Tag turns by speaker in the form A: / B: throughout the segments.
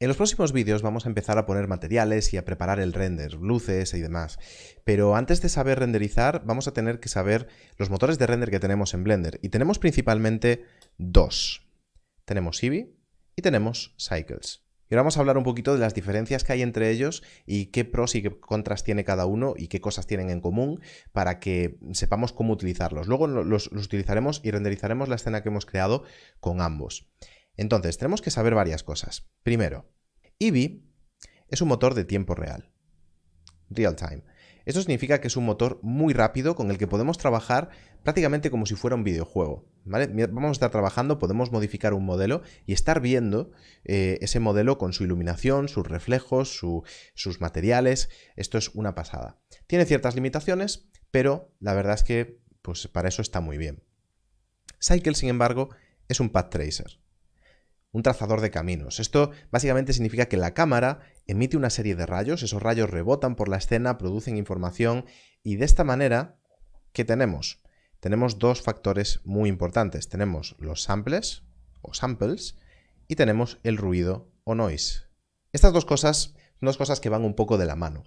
A: En los próximos vídeos vamos a empezar a poner materiales y a preparar el render, luces y demás. Pero antes de saber renderizar, vamos a tener que saber los motores de render que tenemos en Blender. Y tenemos principalmente dos. Tenemos Eevee y tenemos Cycles. Y ahora vamos a hablar un poquito de las diferencias que hay entre ellos y qué pros y qué contras tiene cada uno y qué cosas tienen en común para que sepamos cómo utilizarlos. Luego los, utilizaremos y renderizaremos la escena que hemos creado con ambos. Entonces, tenemos que saber varias cosas. Primero, Eevee es un motor de tiempo real. Real time. Esto significa que es un motor muy rápido con el que podemos trabajar prácticamente como si fuera un videojuego. Vamos a estar trabajando, podemos modificar un modelo y estar viendo eh, ese modelo con su iluminación, sus reflejos, sus materiales. Esto es una pasada. Tiene ciertas limitaciones, pero la verdad es que pues, para eso está muy bien. Cycle, sin embargo, es un path tracer un trazador de caminos. Esto básicamente significa que la cámara emite una serie de rayos, esos rayos rebotan por la escena, producen información y de esta manera, ¿qué tenemos? Tenemos dos factores muy importantes. Tenemos los samples o samples y tenemos el ruido o noise. Estas dos cosas son dos cosas que van un poco de la mano.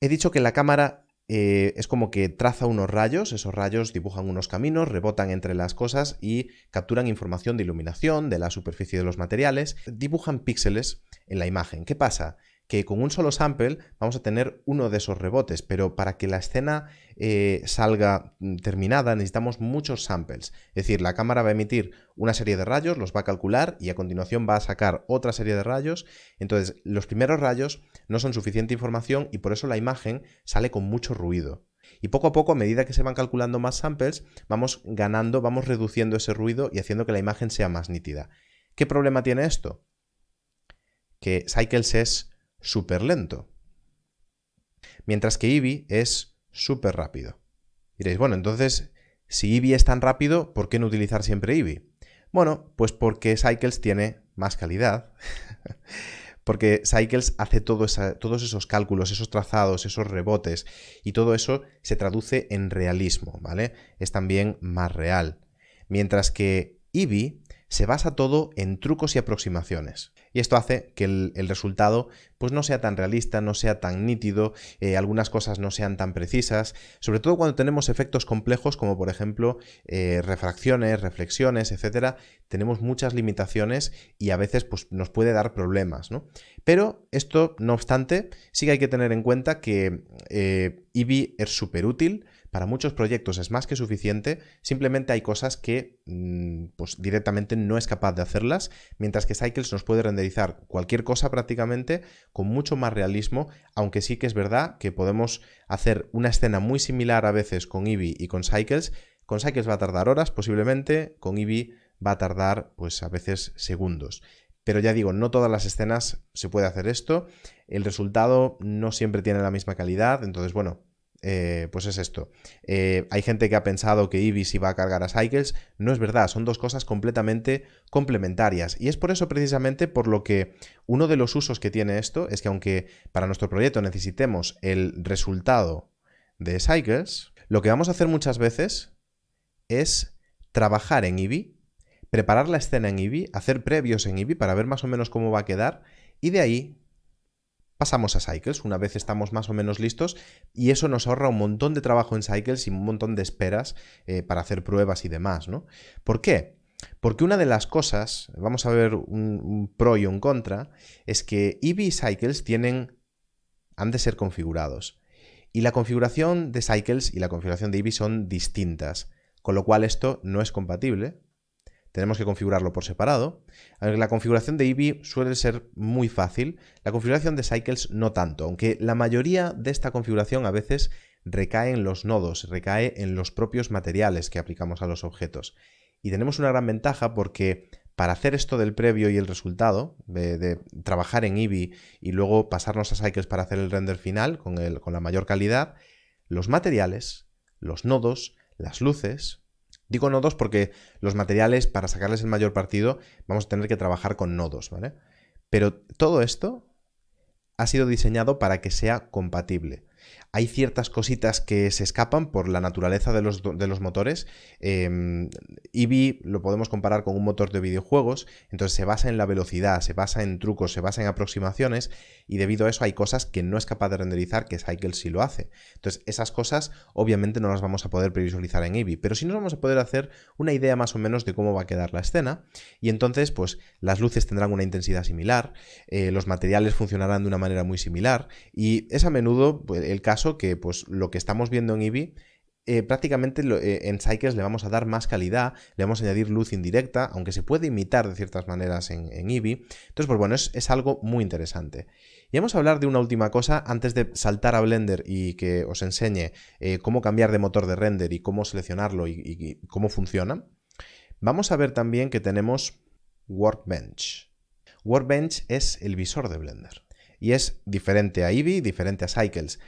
A: He dicho que la cámara eh, es como que traza unos rayos, esos rayos dibujan unos caminos, rebotan entre las cosas y capturan información de iluminación, de la superficie de los materiales, dibujan píxeles en la imagen. ¿Qué pasa? que con un solo sample vamos a tener uno de esos rebotes, pero para que la escena eh, salga mm, terminada necesitamos muchos samples. Es decir, la cámara va a emitir una serie de rayos, los va a calcular y a continuación va a sacar otra serie de rayos. Entonces, los primeros rayos no son suficiente información y por eso la imagen sale con mucho ruido. Y poco a poco, a medida que se van calculando más samples, vamos ganando, vamos reduciendo ese ruido y haciendo que la imagen sea más nítida. ¿Qué problema tiene esto? Que Cycles es súper lento. Mientras que Eevee es súper rápido. Diréis, bueno, entonces, si Eevee es tan rápido, ¿por qué no utilizar siempre Eevee? Bueno, pues porque Cycles tiene más calidad. porque Cycles hace todos esos cálculos, esos trazados, esos rebotes, y todo eso se traduce en realismo, ¿vale? Es también más real. Mientras que Eevee se basa todo en trucos y aproximaciones. Y esto hace que el, resultado pues no sea tan realista, no sea tan nítido, eh, algunas cosas no sean tan precisas, sobre todo cuando tenemos efectos complejos como por ejemplo eh, refracciones, reflexiones, etcétera, tenemos muchas limitaciones y a veces pues, nos puede dar problemas. Pero esto, no obstante, sí que hay que tener en cuenta que Eevee eh, es súper útil, para muchos proyectos es más que suficiente, simplemente hay cosas que mm, pues, directamente no es capaz de hacerlas, mientras que Cycles nos puede renderizar cualquier cosa prácticamente con mucho más realismo, aunque sí que es verdad que podemos hacer una escena muy similar a veces con Eevee y con Cycles. Con Cycles va a tardar horas posiblemente, con Eevee va a tardar pues a veces segundos. Pero ya digo, no todas las escenas se puede hacer esto, el resultado no siempre tiene la misma calidad, entonces bueno, eh, pues es esto. Eh, hay gente que ha pensado que Ibis iba a cargar a Cycles. No es verdad, son dos cosas completamente complementarias. Y es por eso precisamente por lo que uno de los usos que tiene esto es que aunque para nuestro proyecto necesitemos el resultado de Cycles, lo que vamos a hacer muchas veces es trabajar en Eevee, preparar la escena en Eevee, hacer previos en Eevee para ver más o menos cómo va a quedar y de ahí pasamos a Cycles una vez estamos más o menos listos y eso nos ahorra un montón de trabajo en Cycles y un montón de esperas eh, para hacer pruebas y demás, ¿no? ¿Por qué? Porque una de las cosas, vamos a ver un, pro y un contra, es que y e Cycles tienen, han de ser configurados. Y la configuración de Cycles y la configuración de Eevee son distintas, con lo cual esto no es compatible, tenemos que configurarlo por separado. La configuración de Eevee suele ser muy fácil, la configuración de Cycles no tanto, aunque la mayoría de esta configuración a veces recae en los nodos, recae en los propios materiales que aplicamos a los objetos. Y tenemos una gran ventaja porque para hacer esto del previo y el resultado, de, trabajar en Eevee y luego pasarnos a Cycles para hacer el render final con la mayor calidad, los materiales, los nodos, las luces, Digo nodos porque los materiales, para sacarles el mayor partido, vamos a tener que trabajar con nodos, ¿vale? Pero todo esto ha sido diseñado para que sea compatible hay ciertas cositas que se escapan por la naturaleza de los, motores. Em, Eevee lo podemos comparar con un motor de videojuegos, entonces se basa en la velocidad, se basa en trucos, se basa en aproximaciones y debido a eso hay cosas que no es capaz de renderizar que Cycle sí lo hace. Entonces esas cosas obviamente no las vamos a poder previsualizar en Eevee, pero sí nos vamos a poder hacer una idea más o menos de cómo va a quedar la escena y entonces pues las luces tendrán una intensidad similar, eh, los materiales funcionarán de una manera muy similar y es a menudo pues, el caso que pues, lo que estamos viendo en Eevee eh, prácticamente eh, en Cycles le vamos a dar más calidad, le vamos a añadir luz indirecta, aunque se puede imitar de ciertas maneras en, en Eevee. Entonces, pues bueno, es, algo muy interesante. Y vamos a hablar de una última cosa antes de saltar a Blender y que os enseñe eh, cómo cambiar de motor de render y cómo seleccionarlo y, y cómo funciona. Vamos a ver también que tenemos Workbench. Workbench es el visor de Blender y es diferente a Eevee, diferente a Cycles.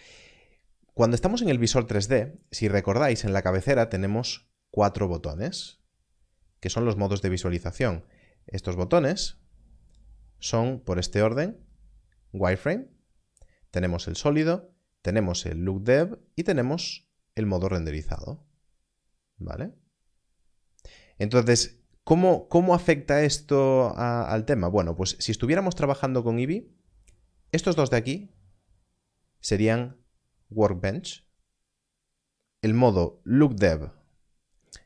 A: Cuando estamos en el visor 3D, si recordáis, en la cabecera tenemos cuatro botones, que son los modos de visualización. Estos botones son, por este orden, wireframe, tenemos el sólido, tenemos el look dev y tenemos el modo renderizado. ¿Vale? Entonces, ¿cómo, cómo afecta esto al tema? Bueno, pues si estuviéramos trabajando con Eevee, estos dos de aquí serían Workbench, el modo LookDev,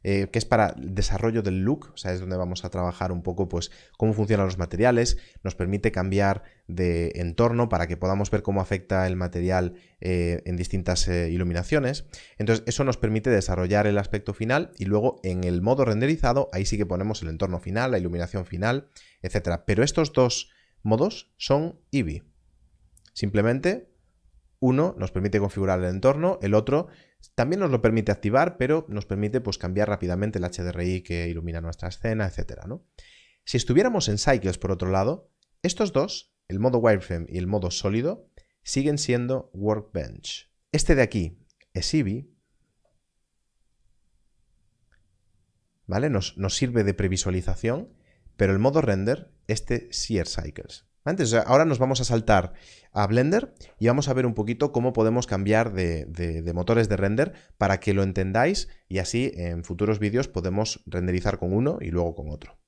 A: eh, que es para el desarrollo del look, o sea, es donde vamos a trabajar un poco pues cómo funcionan los materiales, nos permite cambiar de entorno para que podamos ver cómo afecta el material eh, en distintas eh, iluminaciones. Entonces, eso nos permite desarrollar el aspecto final y luego en el modo renderizado, ahí sí que ponemos el entorno final, la iluminación final, etc. Pero estos dos modos son Eevee, Simplemente uno nos permite configurar el entorno, el otro también nos lo permite activar, pero nos permite pues, cambiar rápidamente el HDRI que ilumina nuestra escena, etc. ¿no? Si estuviéramos en Cycles, por otro lado, estos dos, el modo wireframe y el modo sólido, siguen siendo Workbench. Este de aquí es Eevee, ¿vale? Nos, nos sirve de previsualización, pero el modo render, este sí es Cycles ahora nos vamos a saltar a Blender y vamos a ver un poquito cómo podemos cambiar de motores de render para que lo entendáis y así en futuros vídeos podemos renderizar con uno y luego con otro.